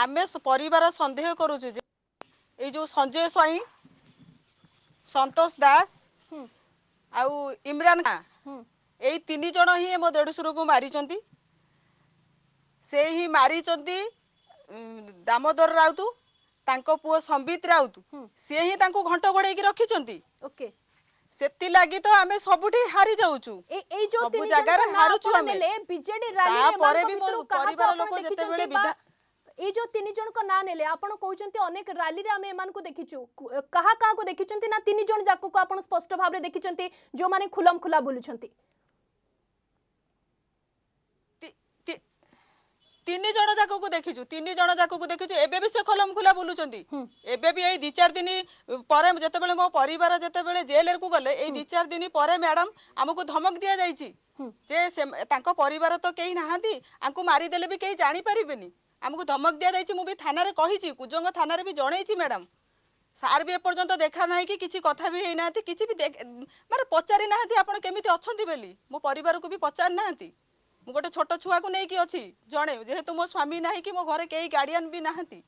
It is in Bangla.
ଆମେ ପରିବାର ସନ୍ଦେହ କରୁଛୁ ଯେ ଏଇ ଯେଉଁ ସଞ୍ଜୟ ସ୍ୱାଇଁ ସନ୍ତୋଷ ଦାସ ଆଉ ଇମ୍ରାନ ଖାଁ ଏଇ ତିନି ଜଣ ହିଁ ମୋ ଦେଢ଼ଶୁରକୁ ମାରିଛନ୍ତି ସେ ହିଁ ମାରିଛନ୍ତି ଦାମୋଦର ରାଉତ ତାଙ୍କ ପୁଅ ସମ୍ବିତ ରାଉତ ସିଏ ହିଁ ତାଙ୍କୁ ଘଣ୍ଟ ଘୋଡ଼େଇକି ରଖିଛନ୍ତି ଓକେ ସେଥିଲାଗି ତ ଆମେ ସବୁଠି ହାରି ଯାଉଛୁ ସବୁ ଜାଗାରେ ହାରୁଛୁ ଆମେ ତାପରେ ବି ମୋ ପରିବାର ଲୋକ ଯେତେବେଳେ ବିଧା এই যে তিন জনক না নেলে আপনার কৌন অনেক রালি আমি এমানু দেখিছু কাহা কাহু দেখিছেন না তিন জন যাক আপনার স্পষ্ট ভাবে দেখিছেন যে খুলম খুলা বুলুচার তিন জন যাক দেখিছু তিন জন যাক দেখিছু এবে বি সে খলম খোলা বুলুচার এবে বি এই দুই চার দিন পরে যেতবে মো পরিবার যেতবে জেলের কু গলে এই দুই চার দিন পরে ম্যাডাম আমি ধমক দিয়া যাইছি যে তাঙ্ক পরিবার তো কেই নাহান্তি আঙ্কু মারিদেলে বি কেই জানি পারিবেনি ଆମକୁ ଧମକ ଦିଆଯାଇଛି ମୁଁ ବି ଥାନାରେ କହିଛି କୁଜଙ୍ଗ ଥାନାରେ ବି ଜଣେଇଛି ମ୍ୟାଡ଼ାମ୍ ସାର୍ ବି ଏପର୍ଯ୍ୟନ୍ତ ଦେଖା ନାହିଁ କି କିଛି କଥା ବି ହେଇନାହାନ୍ତି କିଛି ବି ମାନେ ପଚାରି ନାହାନ୍ତି ଆପଣ କେମିତି ଅଛନ୍ତି ବୋଲି ମୋ ପରିବାରକୁ ବି ପଚାରି ନାହାନ୍ତି ମୁଁ ଗୋଟେ ଛୋଟ ଛୁଆକୁ ନେଇକି ଅଛି ଜଣେ ଯେହେତୁ ମୋ ସ୍ୱାମୀ ନାହିଁ କି ମୋ ଘରେ କେହି ଗାର୍ଡ଼ିଆନ୍ ବି ନାହାନ୍ତି